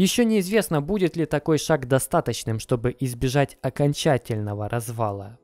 Еще неизвестно, будет ли такой шаг достаточным, чтобы избежать окончательного развала.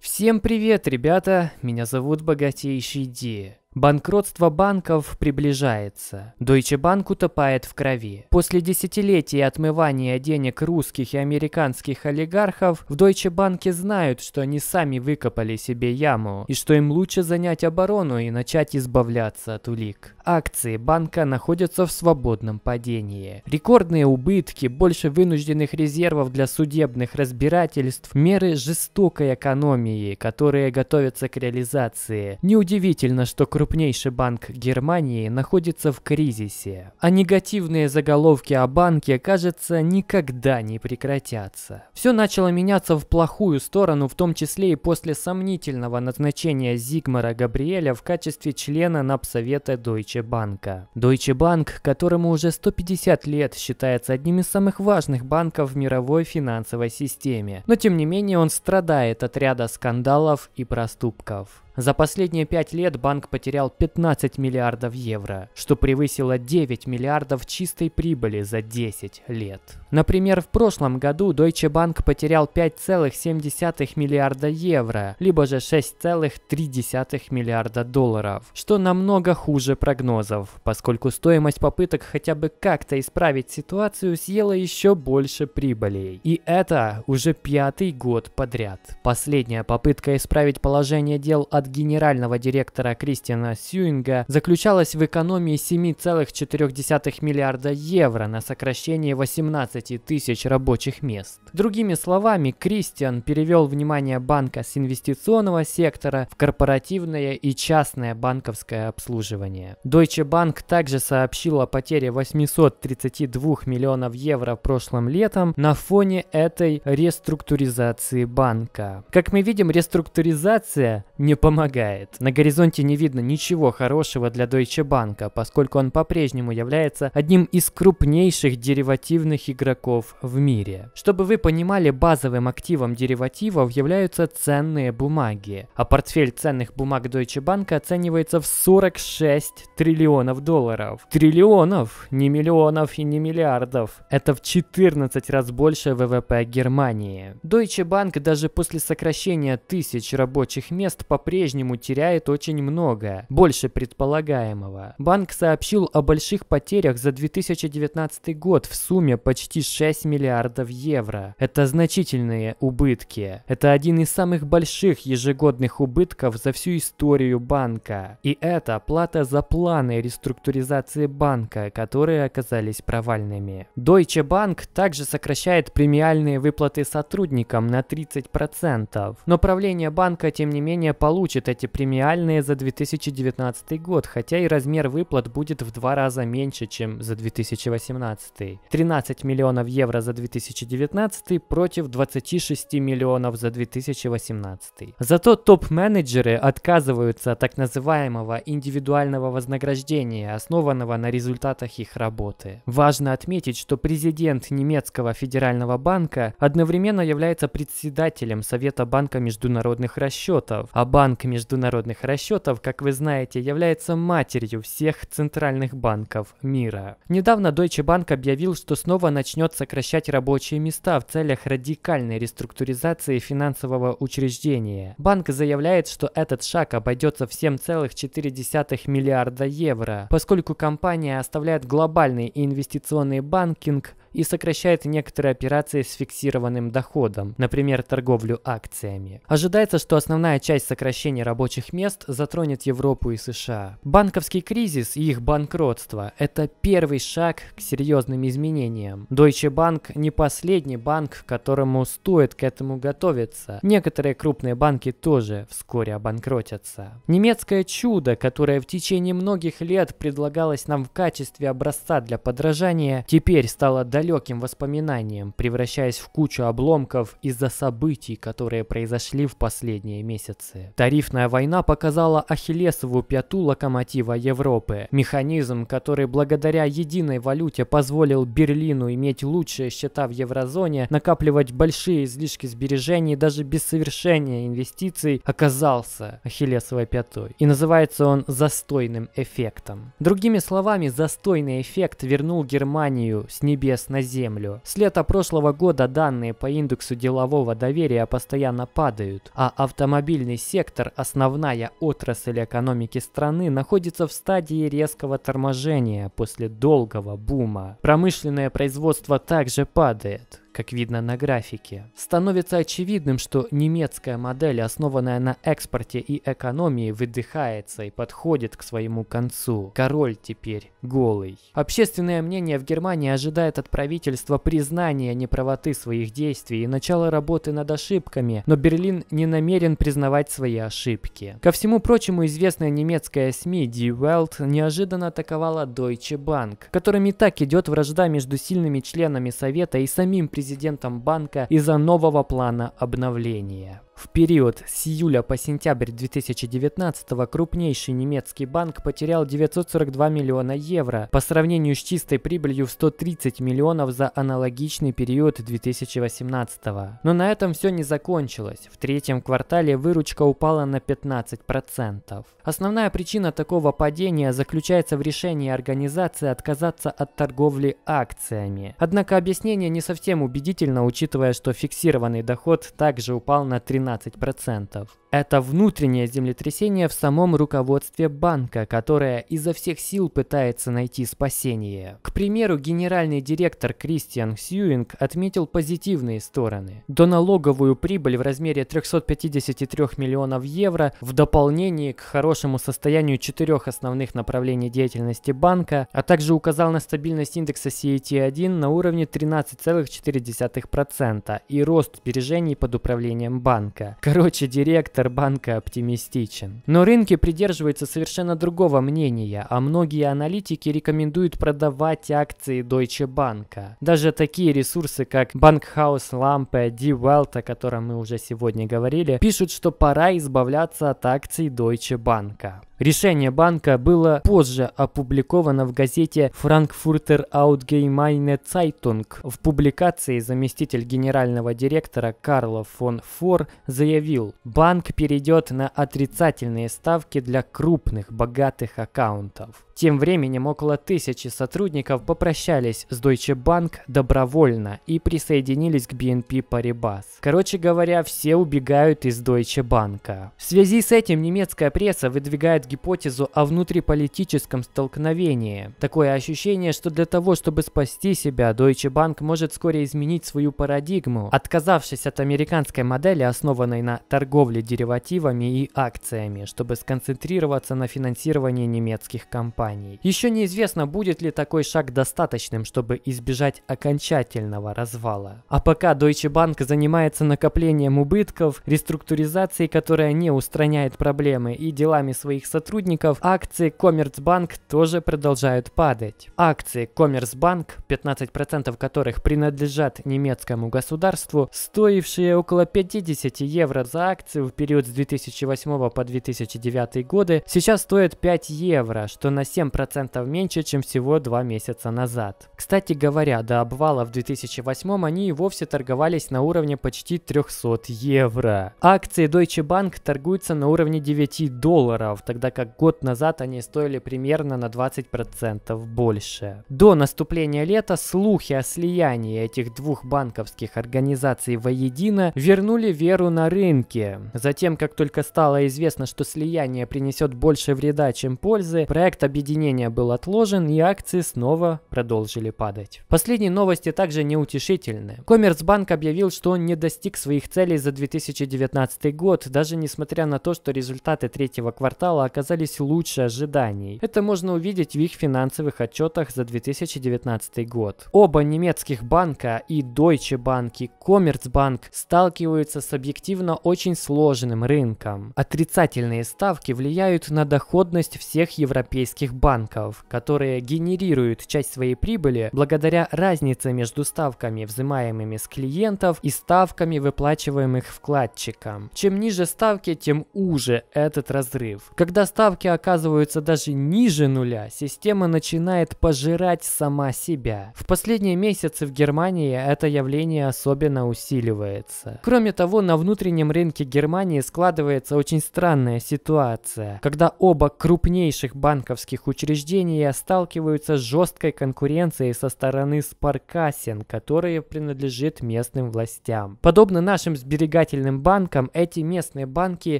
Всем привет, ребята! Меня зовут Богатейший Ди. Банкротство банков приближается. Deutsche Bank утопает в крови. После десятилетий отмывания денег русских и американских олигархов в Deutsche Bank знают, что они сами выкопали себе яму и что им лучше занять оборону и начать избавляться от улик. Акции банка находятся в свободном падении. Рекордные убытки, больше вынужденных резервов для судебных разбирательств, меры жестокой экономии, которые готовятся к реализации. Неудивительно, что кроме крупнейший банк Германии, находится в кризисе, а негативные заголовки о банке, кажется, никогда не прекратятся. Все начало меняться в плохую сторону, в том числе и после сомнительного назначения Зигмара Габриэля в качестве члена Напсовета Deutsche Bank. Deutsche Bank, которому уже 150 лет считается одним из самых важных банков в мировой финансовой системе, но тем не менее он страдает от ряда скандалов и проступков. За последние пять лет банк потерял 15 миллиардов евро, что превысило 9 миллиардов чистой прибыли за 10 лет. Например, в прошлом году Deutsche Bank потерял 5,7 миллиарда евро, либо же 6,3 миллиарда долларов, что намного хуже прогнозов, поскольку стоимость попыток хотя бы как-то исправить ситуацию съела еще больше прибылей. И это уже пятый год подряд. Последняя попытка исправить положение дел от от генерального директора Кристиана Сюинга заключалась в экономии 7,4 миллиарда евро на сокращение 18 тысяч рабочих мест. Другими словами, Кристиан перевел внимание банка с инвестиционного сектора в корпоративное и частное банковское обслуживание. Deutsche Bank также сообщил о потере 832 миллионов евро прошлым летом на фоне этой реструктуризации банка. Как мы видим, реструктуризация не помогает. На горизонте не видно ничего хорошего для Deutsche Bank, поскольку он по-прежнему является одним из крупнейших деривативных игроков в мире. Чтобы вы понимали, базовым активом деривативов являются ценные бумаги, а портфель ценных бумаг Deutsche Bank оценивается в 46 триллионов долларов. Триллионов, не миллионов и не миллиардов. Это в 14 раз больше ВВП Германии. Deutsche Bank даже после сокращения тысяч рабочих мест по-прежнему теряет очень многое больше предполагаемого. Банк сообщил о больших потерях за 2019 год в сумме почти 6 миллиардов евро. Это значительные убытки. Это один из самых больших ежегодных убытков за всю историю банка. И это плата за планы реструктуризации банка, которые оказались провальными. Deutsche Bank также сокращает премиальные выплаты сотрудникам на 30%, но правление банка тем не менее получит эти премиальные за 2019 год, хотя и размер выплат будет в два раза меньше, чем за 2018. 13 миллионов евро за 2019 против 26 миллионов за 2018. Зато топ-менеджеры отказываются от так называемого индивидуального вознаграждения, основанного на результатах их работы. Важно отметить, что президент немецкого федерального банка одновременно является председателем Совета Банка международных расчетов, а а Банк международных расчетов, как вы знаете, является матерью всех центральных банков мира. Недавно Deutsche Bank объявил, что снова начнет сокращать рабочие места в целях радикальной реструктуризации финансового учреждения. Банк заявляет, что этот шаг обойдется в 7,4 миллиарда евро, поскольку компания оставляет глобальный инвестиционный банкинг и сокращает некоторые операции с фиксированным доходом, например, торговлю акциями. Ожидается, что основная часть сокращения рабочих мест затронет Европу и США. Банковский кризис и их банкротство – это первый шаг к серьезным изменениям. Deutsche Bank не последний банк, которому стоит к этому готовиться. Некоторые крупные банки тоже вскоре обанкротятся. Немецкое чудо, которое в течение многих лет предлагалось нам в качестве образца для подражания, теперь стало доступным далеким воспоминаниям, превращаясь в кучу обломков из-за событий, которые произошли в последние месяцы. Тарифная война показала Ахиллесову пяту локомотива Европы, механизм, который благодаря единой валюте позволил Берлину иметь лучшие счета в еврозоне, накапливать большие излишки сбережений даже без совершения инвестиций, оказался Ахиллесовой пятой. И называется он застойным эффектом. Другими словами, застойный эффект вернул Германию с небес на землю. С лета прошлого года данные по индексу делового доверия постоянно падают, а автомобильный сектор, основная отрасль экономики страны, находится в стадии резкого торможения после долгого бума. Промышленное производство также падает как видно на графике. Становится очевидным, что немецкая модель, основанная на экспорте и экономии, выдыхается и подходит к своему концу. Король теперь голый. Общественное мнение в Германии ожидает от правительства признания неправоты своих действий и начала работы над ошибками, но Берлин не намерен признавать свои ошибки. Ко всему прочему, известная немецкая СМИ Die Welt неожиданно атаковала Deutsche Bank, которым и так идет вражда между сильными членами Совета и самим президентом президентом банка из-за нового плана обновления. В период с июля по сентябрь 2019 крупнейший немецкий банк потерял 942 миллиона евро по сравнению с чистой прибылью в 130 миллионов за аналогичный период 2018. Но на этом все не закончилось. В третьем квартале выручка упала на 15%. Основная причина такого падения заключается в решении организации отказаться от торговли акциями. Однако объяснение не совсем убедительно, учитывая, что фиксированный доход также упал на 13 13%. Это внутреннее землетрясение в самом руководстве банка, которое изо всех сил пытается найти спасение. К примеру, генеральный директор Кристиан Сьюинг отметил позитивные стороны. До налоговую прибыль в размере 353 миллионов евро в дополнение к хорошему состоянию четырех основных направлений деятельности банка, а также указал на стабильность индекса CET1 на уровне 13,4% и рост сбережений под управлением банка банка. Короче, директор банка оптимистичен. Но рынки придерживаются совершенно другого мнения, а многие аналитики рекомендуют продавать акции Deutsche Bank. Даже такие ресурсы, как Bankhouse Lampe, D-Wealth, о котором мы уже сегодня говорили, пишут, что пора избавляться от акций Deutsche Bank. Решение банка было позже опубликовано в газете Frankfurter Allgemeine Zeitung. В публикации заместитель генерального директора Карла фон Фор заявил, банк перейдет на отрицательные ставки для крупных богатых аккаунтов. Тем временем около тысячи сотрудников попрощались с Deutsche Bank добровольно и присоединились к BNP Paribas. Короче говоря, все убегают из Deutsche Bank. В связи с этим немецкая пресса выдвигает гипотезу о внутриполитическом столкновении. Такое ощущение, что для того, чтобы спасти себя, Deutsche Bank может вскоре изменить свою парадигму, отказавшись от американской модели, основанной на торговле деривативами и акциями, чтобы сконцентрироваться на финансировании немецких компаний. Еще неизвестно, будет ли такой шаг достаточным, чтобы избежать окончательного развала. А пока Deutsche Bank занимается накоплением убытков, реструктуризацией, которая не устраняет проблемы, и делами своих сотрудников, сотрудников, акции Коммерцбанк тоже продолжают падать. Акции Коммерцбанк, 15% которых принадлежат немецкому государству, стоившие около 50 евро за акцию в период с 2008 по 2009 годы, сейчас стоят 5 евро, что на 7% меньше, чем всего 2 месяца назад. Кстати говоря, до обвала в 2008 они и вовсе торговались на уровне почти 300 евро. Акции Deutsche Bank торгуются на уровне 9 долларов, тогда тогда как год назад они стоили примерно на 20% больше. До наступления лета слухи о слиянии этих двух банковских организаций воедино вернули веру на рынке. Затем, как только стало известно, что слияние принесет больше вреда, чем пользы, проект объединения был отложен и акции снова продолжили падать. Последние новости также неутешительны. Коммерцбанк объявил, что он не достиг своих целей за 2019 год, даже несмотря на то, что результаты третьего квартала оказались лучше ожиданий. Это можно увидеть в их финансовых отчетах за 2019 год. Оба немецких банка и Deutsche Bank и Commerzbank сталкиваются с объективно очень сложным рынком. Отрицательные ставки влияют на доходность всех европейских банков, которые генерируют часть своей прибыли благодаря разнице между ставками, взимаемыми с клиентов, и ставками, выплачиваемых вкладчикам. Чем ниже ставки, тем уже этот разрыв. Когда когда ставки оказываются даже ниже нуля, система начинает пожирать сама себя. В последние месяцы в Германии это явление особенно усиливается. Кроме того, на внутреннем рынке Германии складывается очень странная ситуация, когда оба крупнейших банковских учреждения сталкиваются с жесткой конкуренцией со стороны Спаркасен, которая принадлежит местным властям. Подобно нашим сберегательным банкам, эти местные банки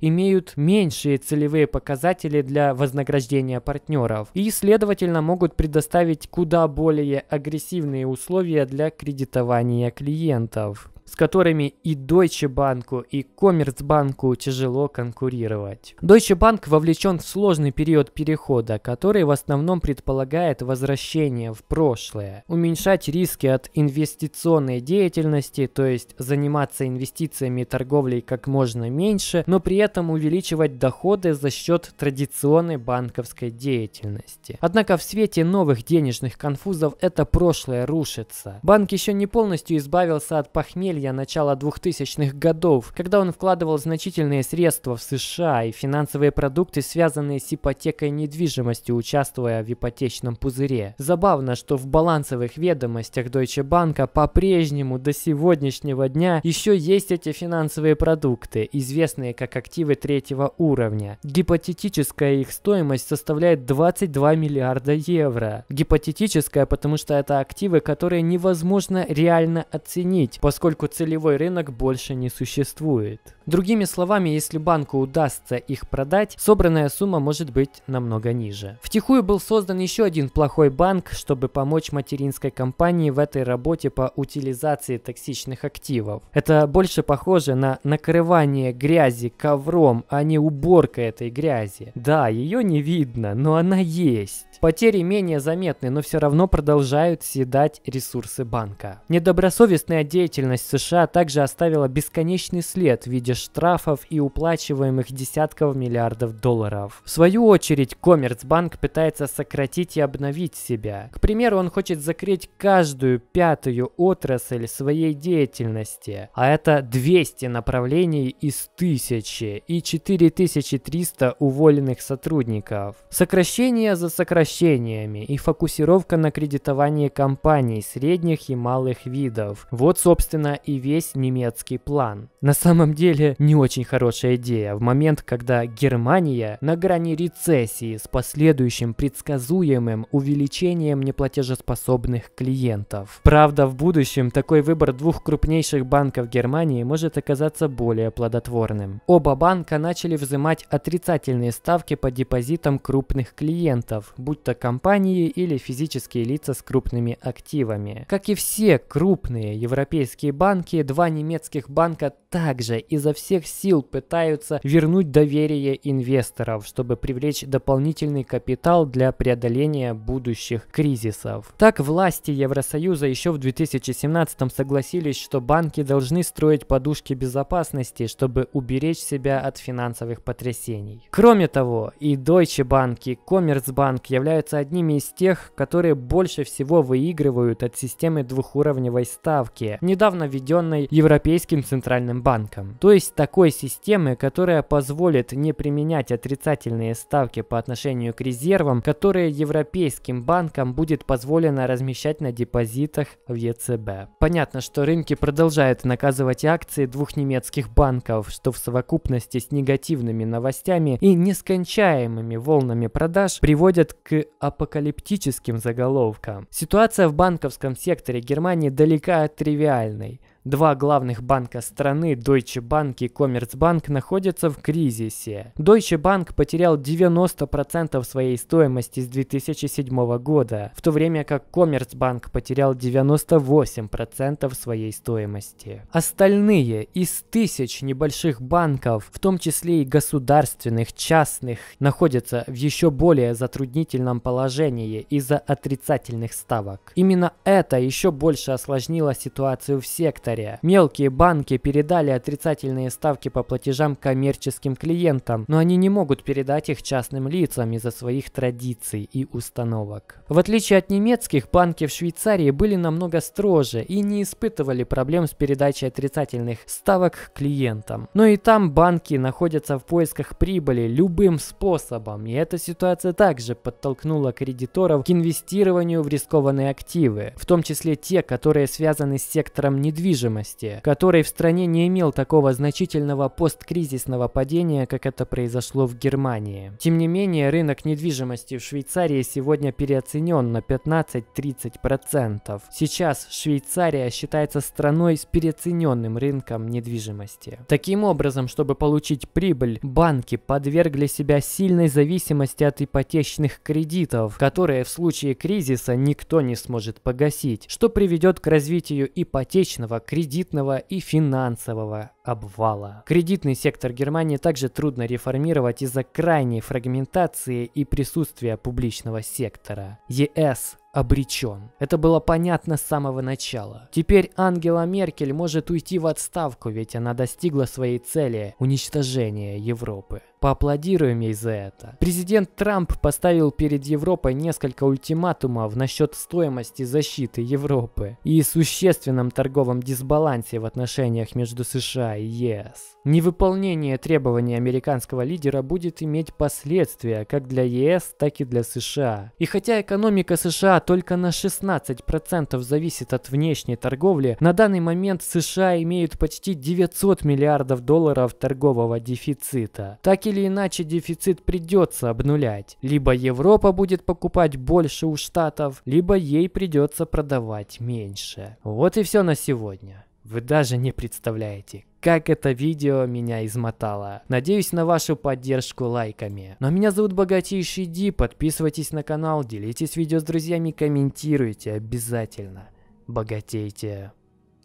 имеют меньшие целевые показатели показатели для вознаграждения партнеров и, следовательно, могут предоставить куда более агрессивные условия для кредитования клиентов с которыми и Deutsche Банку, и Коммерцбанку тяжело конкурировать. Deutsche Bank вовлечен в сложный период перехода, который в основном предполагает возвращение в прошлое, уменьшать риски от инвестиционной деятельности, то есть заниматься инвестициями и торговлей как можно меньше, но при этом увеличивать доходы за счет традиционной банковской деятельности. Однако в свете новых денежных конфузов это прошлое рушится. Банк еще не полностью избавился от похмелья ожерелья начала 2000-х годов, когда он вкладывал значительные средства в США и финансовые продукты, связанные с ипотекой недвижимостью, участвуя в ипотечном пузыре. Забавно, что в балансовых ведомостях Deutsche Bank по-прежнему до сегодняшнего дня еще есть эти финансовые продукты, известные как активы третьего уровня. Гипотетическая их стоимость составляет 22 миллиарда евро. Гипотетическая, потому что это активы, которые невозможно реально оценить, поскольку целевой рынок больше не существует. Другими словами, если банку удастся их продать, собранная сумма может быть намного ниже. Втихую был создан еще один плохой банк, чтобы помочь материнской компании в этой работе по утилизации токсичных активов. Это больше похоже на накрывание грязи ковром, а не уборка этой грязи. Да, ее не видно, но она есть. Потери менее заметны, но все равно продолжают съедать ресурсы банка. Недобросовестная деятельность США также оставила бесконечный след в виде штрафов и уплачиваемых десятков миллиардов долларов. В свою очередь, Коммерцбанк пытается сократить и обновить себя. К примеру, он хочет закрыть каждую пятую отрасль своей деятельности, а это 200 направлений из 1000 и 4300 уволенных сотрудников. Сокращение за сокращение воплощениями и фокусировка на кредитовании компаний средних и малых видов. Вот, собственно, и весь немецкий план. На самом деле, не очень хорошая идея в момент, когда Германия на грани рецессии с последующим предсказуемым увеличением неплатежеспособных клиентов. Правда, в будущем такой выбор двух крупнейших банков Германии может оказаться более плодотворным. Оба банка начали взимать отрицательные ставки по депозитам крупных клиентов, будь будто компании или физические лица с крупными активами. Как и все крупные европейские банки, два немецких банка также изо всех сил пытаются вернуть доверие инвесторов, чтобы привлечь дополнительный капитал для преодоления будущих кризисов. Так, власти Евросоюза еще в 2017 согласились, что банки должны строить подушки безопасности, чтобы уберечь себя от финансовых потрясений. Кроме того, и Deutsche Bank, и Commerzbank, являются одними из тех, которые больше всего выигрывают от системы двухуровневой ставки, недавно введенной Европейским Центральным Банком. То есть такой системы, которая позволит не применять отрицательные ставки по отношению к резервам, которые Европейским банкам будет позволено размещать на депозитах в ЕЦБ. Понятно, что рынки продолжают наказывать акции двух немецких банков, что в совокупности с негативными новостями и нескончаемыми волнами продаж приводят к апокалиптическим заголовкам. Ситуация в банковском секторе Германии далека от тривиальной. Два главных банка страны, Deutsche Bank и Commerzbank, находятся в кризисе. Deutsche Bank потерял 90% своей стоимости с 2007 года, в то время как Commerzbank потерял 98% своей стоимости. Остальные из тысяч небольших банков, в том числе и государственных, частных, находятся в еще более затруднительном положении из-за отрицательных ставок. Именно это еще больше осложнило ситуацию в секторе, секретаря. Мелкие банки передали отрицательные ставки по платежам коммерческим клиентам, но они не могут передать их частным лицам из-за своих традиций и установок. В отличие от немецких, банки в Швейцарии были намного строже и не испытывали проблем с передачей отрицательных ставок клиентам. Но и там банки находятся в поисках прибыли любым способом, и эта ситуация также подтолкнула кредиторов к инвестированию в рискованные активы, в том числе те, которые связаны с сектором недвижимости недвижимости, который в стране не имел такого значительного посткризисного падения, как это произошло в Германии. Тем не менее, рынок недвижимости в Швейцарии сегодня переоценен на 15-30%. Сейчас Швейцария считается страной с переоцененным рынком недвижимости. Таким образом, чтобы получить прибыль, банки подвергли себя сильной зависимости от ипотечных кредитов, которые в случае кризиса никто не сможет погасить, что приведет к развитию ипотечного кредитного и финансового обвала. Кредитный сектор Германии также трудно реформировать из-за крайней фрагментации и присутствия публичного сектора. ЕС обречен. Это было понятно с самого начала. Теперь Ангела Меркель может уйти в отставку, ведь она достигла своей цели – уничтожения Европы. Поаплодируем ей за это. Президент Трамп поставил перед Европой несколько ультиматумов насчет стоимости защиты Европы и существенном торговом дисбалансе в отношениях между США и ЕС. Невыполнение требований американского лидера будет иметь последствия как для ЕС, так и для США. И хотя экономика США только на 16% зависит от внешней торговли, на данный момент США имеют почти 900 миллиардов долларов торгового дефицита. Так и или иначе дефицит придется обнулять. Либо Европа будет покупать больше у Штатов, либо ей придется продавать меньше. Вот и все на сегодня. Вы даже не представляете, как это видео меня измотало. Надеюсь на вашу поддержку лайками. Но меня зовут Богатейший Ди, подписывайтесь на канал, делитесь видео с друзьями, комментируйте обязательно. Богатейте.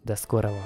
До скорого.